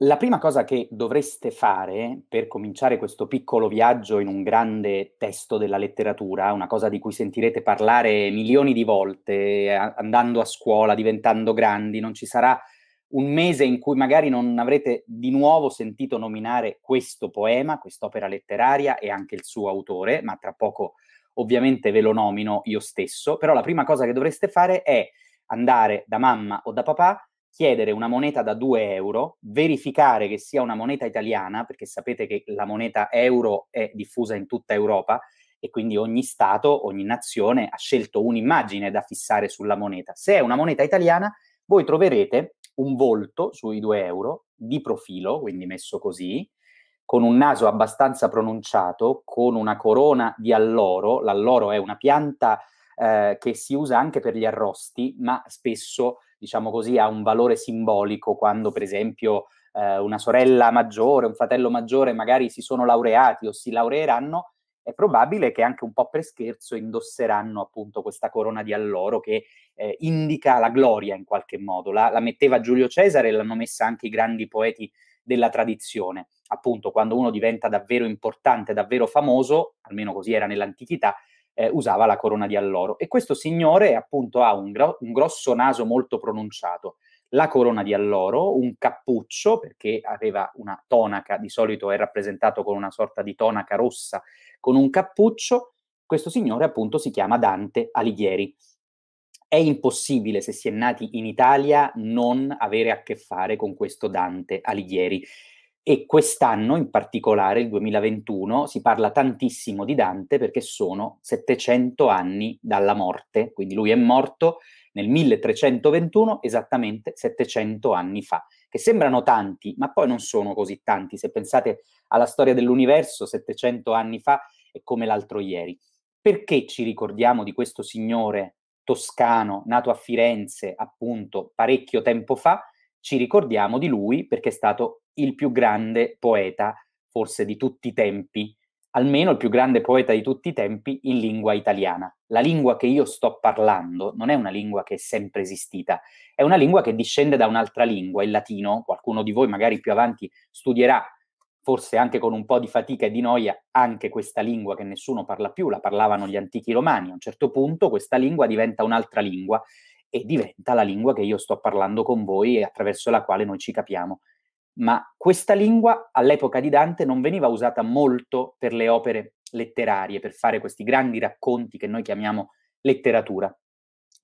La prima cosa che dovreste fare per cominciare questo piccolo viaggio in un grande testo della letteratura, una cosa di cui sentirete parlare milioni di volte, eh, andando a scuola, diventando grandi, non ci sarà un mese in cui magari non avrete di nuovo sentito nominare questo poema, quest'opera letteraria e anche il suo autore, ma tra poco ovviamente ve lo nomino io stesso, però la prima cosa che dovreste fare è andare da mamma o da papà chiedere una moneta da 2 euro, verificare che sia una moneta italiana, perché sapete che la moneta euro è diffusa in tutta Europa e quindi ogni Stato, ogni nazione ha scelto un'immagine da fissare sulla moneta. Se è una moneta italiana, voi troverete un volto sui 2 euro di profilo, quindi messo così, con un naso abbastanza pronunciato, con una corona di alloro. L'alloro è una pianta eh, che si usa anche per gli arrosti, ma spesso diciamo così, ha un valore simbolico quando, per esempio, eh, una sorella maggiore, un fratello maggiore magari si sono laureati o si laureeranno, è probabile che anche un po' per scherzo indosseranno appunto questa corona di alloro che eh, indica la gloria in qualche modo. La, la metteva Giulio Cesare e l'hanno messa anche i grandi poeti della tradizione. Appunto, quando uno diventa davvero importante, davvero famoso, almeno così era nell'antichità, eh, usava la corona di alloro. E questo signore appunto ha un, gro- un grosso naso molto pronunciato, la corona di alloro, un cappuccio, perché aveva una tonaca, di solito è rappresentato con una sorta di tonaca rossa, con un cappuccio. Questo signore appunto si chiama Dante Alighieri. È impossibile, se si è nati in Italia, non avere a che fare con questo Dante Alighieri e quest'anno in particolare, il 2021, si parla tantissimo di Dante perché sono 700 anni dalla morte, quindi lui è morto nel 1321, esattamente 700 anni fa, che sembrano tanti, ma poi non sono così tanti, se pensate alla storia dell'universo, 700 anni fa è come l'altro ieri. Perché ci ricordiamo di questo signore toscano, nato a Firenze appunto parecchio tempo fa? ci ricordiamo di lui perché è stato il più grande poeta, forse di tutti i tempi, almeno il più grande poeta di tutti i tempi in lingua italiana. La lingua che io sto parlando non è una lingua che è sempre esistita, è una lingua che discende da un'altra lingua, il latino. Qualcuno di voi magari più avanti studierà, forse anche con un po' di fatica e di noia, anche questa lingua che nessuno parla più, la parlavano gli antichi romani. A un certo punto questa lingua diventa un'altra lingua e diventa la lingua che io sto parlando con voi e attraverso la quale noi ci capiamo. Ma questa lingua all'epoca di Dante non veniva usata molto per le opere letterarie, per fare questi grandi racconti che noi chiamiamo letteratura.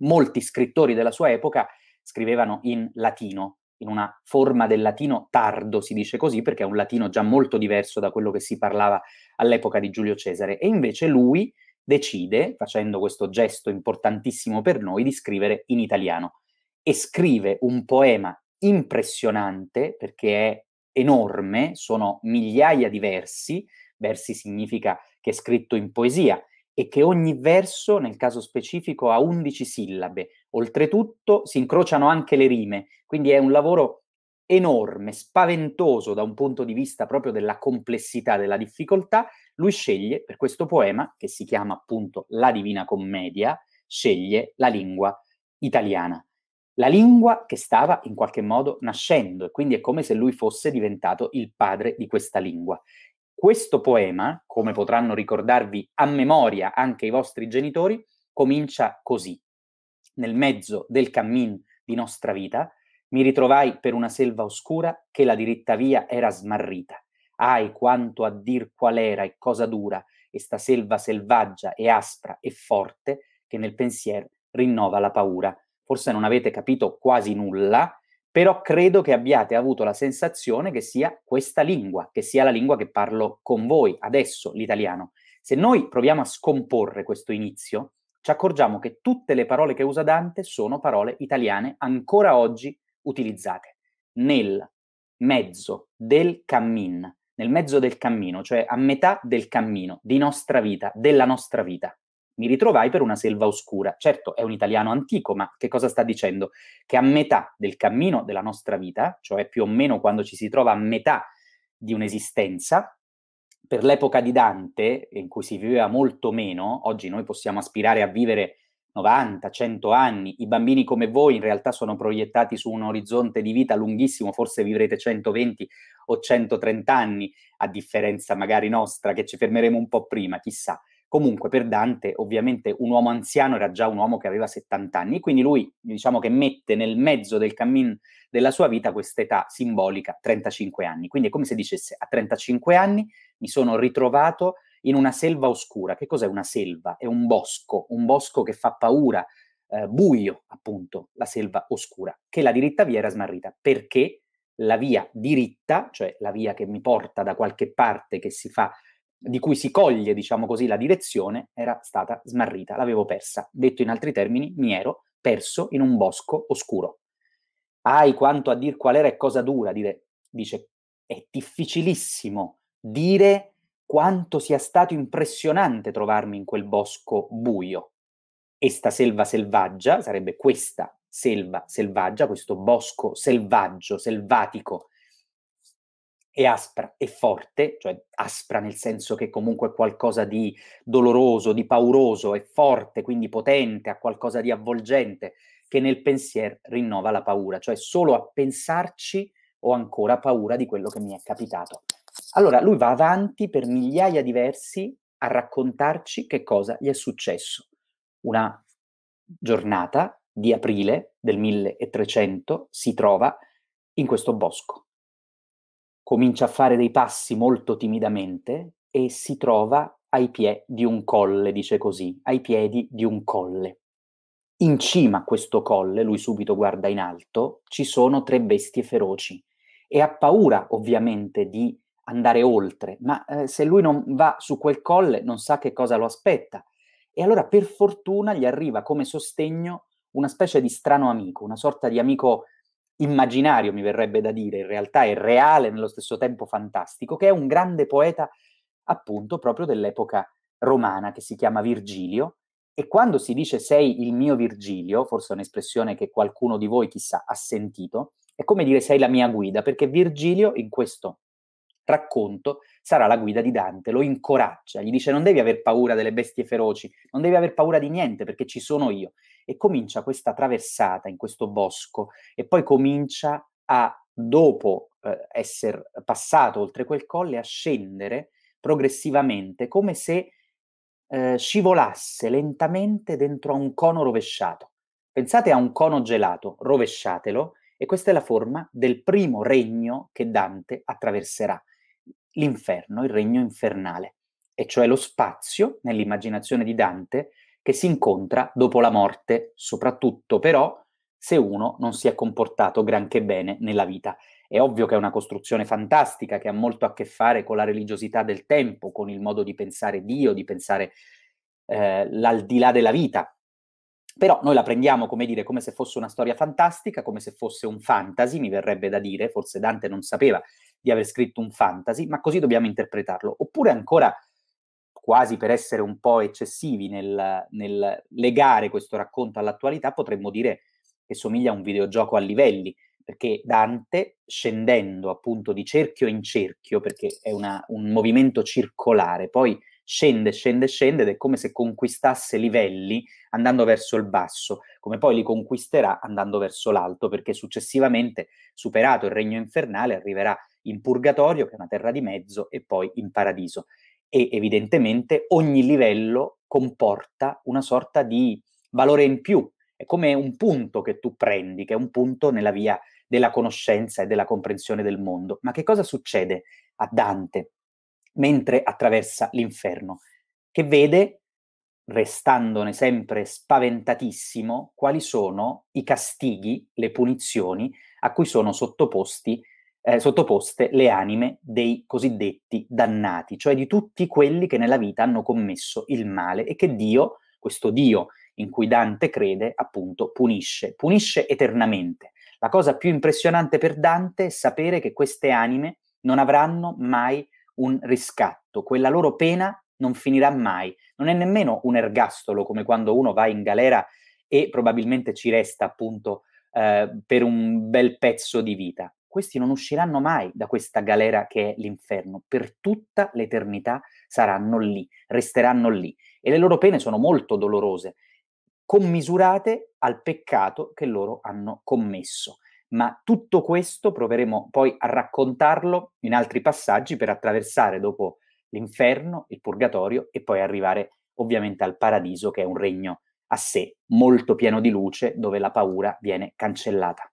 Molti scrittori della sua epoca scrivevano in latino, in una forma del latino tardo, si dice così, perché è un latino già molto diverso da quello che si parlava all'epoca di Giulio Cesare. E invece lui decide, facendo questo gesto importantissimo per noi, di scrivere in italiano. E scrive un poema impressionante perché è enorme, sono migliaia di versi, versi significa che è scritto in poesia, e che ogni verso, nel caso specifico, ha 11 sillabe. Oltretutto si incrociano anche le rime, quindi è un lavoro enorme, spaventoso da un punto di vista proprio della complessità, della difficoltà, lui sceglie per questo poema, che si chiama appunto La Divina Commedia, sceglie la lingua italiana, la lingua che stava in qualche modo nascendo e quindi è come se lui fosse diventato il padre di questa lingua. Questo poema, come potranno ricordarvi a memoria anche i vostri genitori, comincia così. Nel mezzo del cammin di nostra vita mi ritrovai per una selva oscura che la diritta via era smarrita ai, quanto a dir qual era e cosa dura e sta selva selvaggia e aspra e forte che nel pensiero rinnova la paura. Forse non avete capito quasi nulla, però credo che abbiate avuto la sensazione che sia questa lingua, che sia la lingua che parlo con voi adesso, l'italiano. Se noi proviamo a scomporre questo inizio, ci accorgiamo che tutte le parole che usa Dante sono parole italiane ancora oggi utilizzate. Nel, mezzo, del cammin, nel mezzo del cammino, cioè a metà del cammino, di nostra vita, della nostra vita. Mi ritrovai per una selva oscura. Certo, è un italiano antico, ma che cosa sta dicendo? Che a metà del cammino della nostra vita, cioè più o meno quando ci si trova a metà di un'esistenza, per l'epoca di Dante, in cui si viveva molto meno, oggi noi possiamo aspirare a vivere 90, 100 anni, i bambini come voi in realtà sono proiettati su un orizzonte di vita lunghissimo, forse vivrete 120 o 130 anni, a differenza magari nostra, che ci fermeremo un po' prima, chissà. Comunque per Dante ovviamente un uomo anziano era già un uomo che aveva 70 anni, quindi lui diciamo che mette nel mezzo del cammin della sua vita questa età simbolica 35 anni. Quindi è come se dicesse a 35 anni mi sono ritrovato in una selva oscura. Che cos'è una selva? È un bosco, un bosco che fa paura, eh, buio appunto, la selva oscura, che la diritta via era smarrita perché la via diritta, cioè la via che mi porta da qualche parte che si fa di cui si coglie, diciamo così, la direzione, era stata smarrita, l'avevo persa. Detto in altri termini, mi ero perso in un bosco oscuro. Ai quanto a dir qual era e cosa dura, dire, dice, è difficilissimo dire quanto sia stato impressionante trovarmi in quel bosco buio. E sta selva selvaggia, sarebbe questa selva selvaggia, questo bosco selvaggio, selvatico, e aspra e forte, cioè aspra nel senso che comunque è qualcosa di doloroso, di pauroso, è forte, quindi potente, ha qualcosa di avvolgente, che nel pensiero rinnova la paura, cioè solo a pensarci ho ancora paura di quello che mi è capitato. Allora lui va avanti per migliaia di versi a raccontarci che cosa gli è successo. Una giornata di aprile del 1300 si trova in questo bosco. Comincia a fare dei passi molto timidamente e si trova ai piedi di un colle, dice così, ai piedi di un colle. In cima a questo colle, lui subito guarda in alto, ci sono tre bestie feroci e ha paura ovviamente di andare oltre, ma eh, se lui non va su quel colle non sa che cosa lo aspetta. E allora per fortuna gli arriva come sostegno una specie di strano amico, una sorta di amico immaginario, mi verrebbe da dire, in realtà è reale nello stesso tempo fantastico, che è un grande poeta appunto proprio dell'epoca romana che si chiama Virgilio e quando si dice sei il mio Virgilio, forse è un'espressione che qualcuno di voi chissà ha sentito, è come dire sei la mia guida, perché Virgilio in questo racconto sarà la guida di Dante, lo incoraggia, gli dice non devi aver paura delle bestie feroci, non devi aver paura di niente perché ci sono io. E comincia questa traversata in questo bosco e poi comincia a, dopo eh, essere passato oltre quel colle, a scendere progressivamente come se eh, scivolasse lentamente dentro a un cono rovesciato. Pensate a un cono gelato, rovesciatelo, e questa è la forma del primo regno che Dante attraverserà l'inferno, il regno infernale, e cioè lo spazio, nell'immaginazione di Dante, che si incontra dopo la morte, soprattutto però se uno non si è comportato granché bene nella vita. È ovvio che è una costruzione fantastica che ha molto a che fare con la religiosità del tempo, con il modo di pensare Dio, di pensare eh, l'aldilà della vita. Però noi la prendiamo, come dire, come se fosse una storia fantastica, come se fosse un fantasy, mi verrebbe da dire, forse Dante non sapeva di aver scritto un fantasy, ma così dobbiamo interpretarlo. Oppure ancora, quasi per essere un po' eccessivi nel, nel legare questo racconto all'attualità, potremmo dire che somiglia a un videogioco a livelli, perché Dante, scendendo appunto di cerchio in cerchio, perché è una, un movimento circolare, poi scende, scende, scende ed è come se conquistasse livelli andando verso il basso, come poi li conquisterà andando verso l'alto, perché successivamente, superato il regno infernale, arriverà in purgatorio, che è una terra di mezzo, e poi in paradiso. E evidentemente ogni livello comporta una sorta di valore in più, è come un punto che tu prendi, che è un punto nella via della conoscenza e della comprensione del mondo. Ma che cosa succede a Dante mentre attraversa l'inferno? Che vede, restandone sempre spaventatissimo, quali sono i castighi, le punizioni a cui sono sottoposti eh, sottoposte le anime dei cosiddetti dannati, cioè di tutti quelli che nella vita hanno commesso il male e che Dio, questo Dio in cui Dante crede, appunto punisce, punisce eternamente. La cosa più impressionante per Dante è sapere che queste anime non avranno mai un riscatto, quella loro pena non finirà mai, non è nemmeno un ergastolo come quando uno va in galera e probabilmente ci resta appunto eh, per un bel pezzo di vita questi non usciranno mai da questa galera che è l'inferno, per tutta l'eternità saranno lì, resteranno lì e le loro pene sono molto dolorose, commisurate al peccato che loro hanno commesso. Ma tutto questo proveremo poi a raccontarlo in altri passaggi per attraversare dopo l'inferno, il purgatorio e poi arrivare ovviamente al paradiso che è un regno a sé, molto pieno di luce, dove la paura viene cancellata.